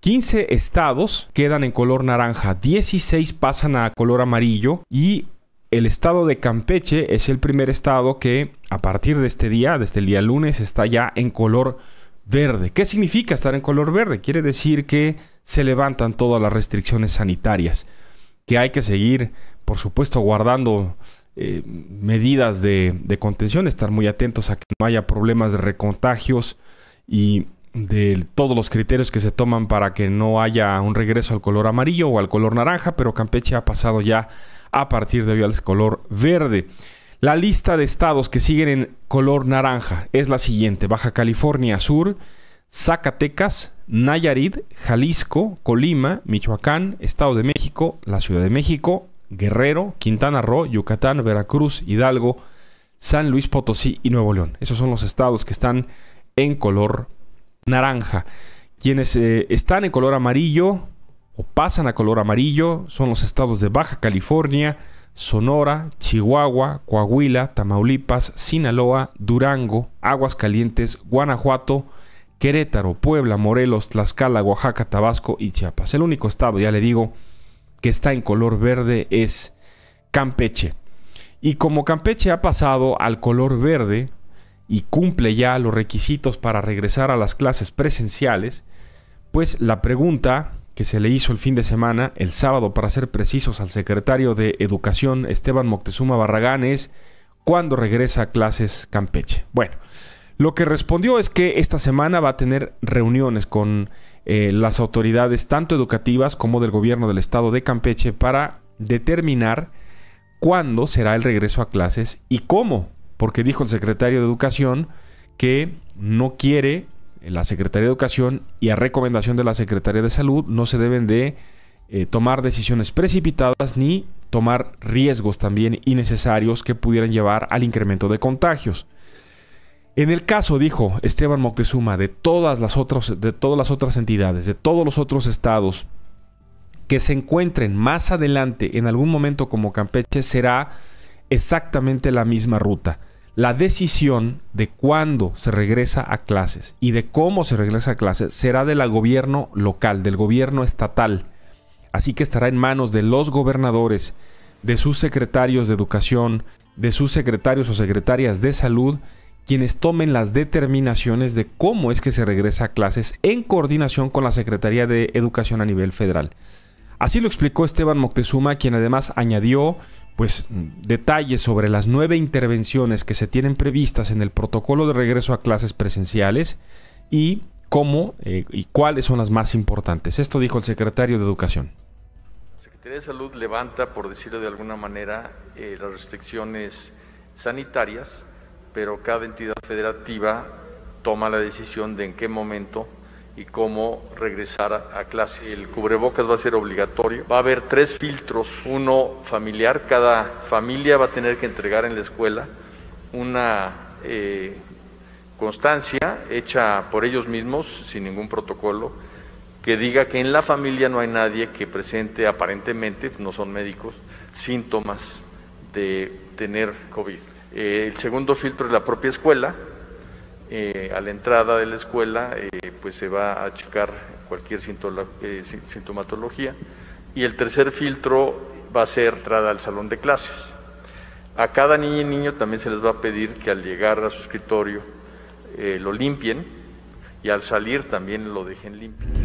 15 estados quedan en color naranja, 16 pasan a color amarillo y el estado de Campeche es el primer estado que a partir de este día, desde el este día lunes, está ya en color verde. ¿Qué significa estar en color verde? Quiere decir que se levantan todas las restricciones sanitarias, que hay que seguir, por supuesto, guardando eh, medidas de, de contención, estar muy atentos a que no haya problemas de recontagios y de todos los criterios que se toman para que no haya un regreso al color amarillo o al color naranja, pero Campeche ha pasado ya a partir de hoy al color verde. La lista de estados que siguen en color naranja es la siguiente: Baja California Sur, Zacatecas, Nayarit, Jalisco, Colima, Michoacán, Estado de México, la Ciudad de México, Guerrero, Quintana Roo, Yucatán, Veracruz, Hidalgo, San Luis Potosí y Nuevo León. Esos son los estados que están en color naranja. Quienes eh, están en color amarillo o pasan a color amarillo son los estados de Baja California, Sonora, Chihuahua, Coahuila, Tamaulipas, Sinaloa, Durango, Aguascalientes, Guanajuato, Querétaro, Puebla, Morelos, Tlaxcala, Oaxaca, Tabasco y Chiapas. El único estado, ya le digo, que está en color verde es Campeche. Y como Campeche ha pasado al color verde, y cumple ya los requisitos para regresar a las clases presenciales, pues la pregunta que se le hizo el fin de semana, el sábado para ser precisos, al secretario de Educación Esteban Moctezuma Barragán es ¿cuándo regresa a clases Campeche? Bueno, lo que respondió es que esta semana va a tener reuniones con eh, las autoridades tanto educativas como del gobierno del estado de Campeche para determinar cuándo será el regreso a clases y cómo porque dijo el secretario de Educación que no quiere la Secretaría de Educación y a recomendación de la Secretaría de Salud no se deben de eh, tomar decisiones precipitadas ni tomar riesgos también innecesarios que pudieran llevar al incremento de contagios. En el caso, dijo Esteban Moctezuma, de todas las otras, de todas las otras entidades, de todos los otros estados que se encuentren más adelante en algún momento como Campeche será exactamente la misma ruta. La decisión de cuándo se regresa a clases y de cómo se regresa a clases será del gobierno local, del gobierno estatal. Así que estará en manos de los gobernadores, de sus secretarios de educación, de sus secretarios o secretarias de salud, quienes tomen las determinaciones de cómo es que se regresa a clases en coordinación con la Secretaría de Educación a nivel federal. Así lo explicó Esteban Moctezuma, quien además añadió pues detalles sobre las nueve intervenciones que se tienen previstas en el protocolo de regreso a clases presenciales y cómo eh, y cuáles son las más importantes. Esto dijo el secretario de Educación. La Secretaría de Salud levanta, por decirlo de alguna manera, eh, las restricciones sanitarias, pero cada entidad federativa toma la decisión de en qué momento y cómo regresar a, clase. El cubrebocas va a ser obligatorio. Va a haber tres filtros, uno familiar, cada familia va a tener que entregar en la escuela una eh, constancia hecha por ellos mismos, sin ningún protocolo, que diga que en la familia no hay nadie que presente aparentemente, no son médicos, síntomas de tener COVID. Eh, el segundo filtro es la propia escuela, eh, a la entrada de la escuela eh, pues se va a checar cualquier eh, sintomatología y el tercer filtro va a ser entrada al salón de clases. A cada niño y niño también se les va a pedir que al llegar a su escritorio lo limpien y al salir también lo dejen limpio.